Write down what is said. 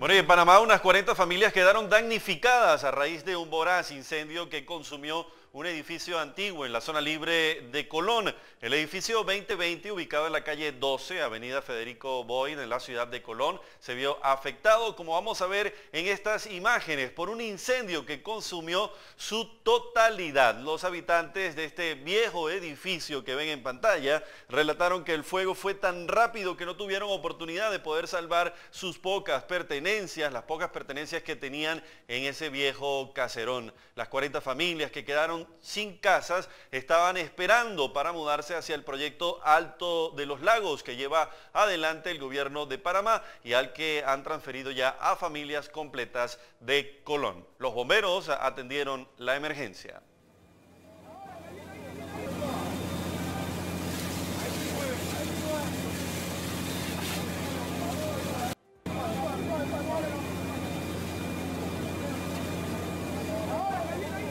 Bueno, y en Panamá unas 40 familias quedaron damnificadas a raíz de un voraz incendio que consumió un edificio antiguo en la zona libre de Colón. El edificio 2020, ubicado en la calle 12, avenida Federico Boyd, en la ciudad de Colón, se vio afectado, como vamos a ver en estas imágenes, por un incendio que consumió su totalidad. Los habitantes de este viejo edificio que ven en pantalla relataron que el fuego fue tan rápido que no tuvieron oportunidad de poder salvar sus pocas pertenencias, las pocas pertenencias que tenían en ese viejo caserón. Las 40 familias que quedaron sin casas estaban esperando para mudarse hacia el proyecto Alto de los Lagos que lleva adelante el gobierno de Panamá y al que han transferido ya a familias completas de Colón. Los bomberos atendieron la emergencia.